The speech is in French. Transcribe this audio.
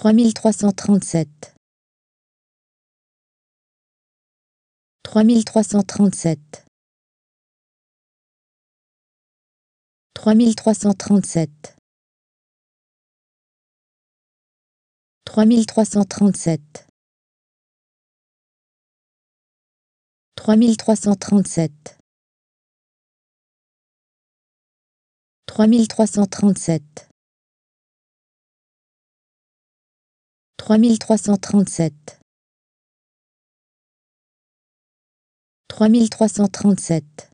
3337 3337 3337 3337 3337 3337 3337 3337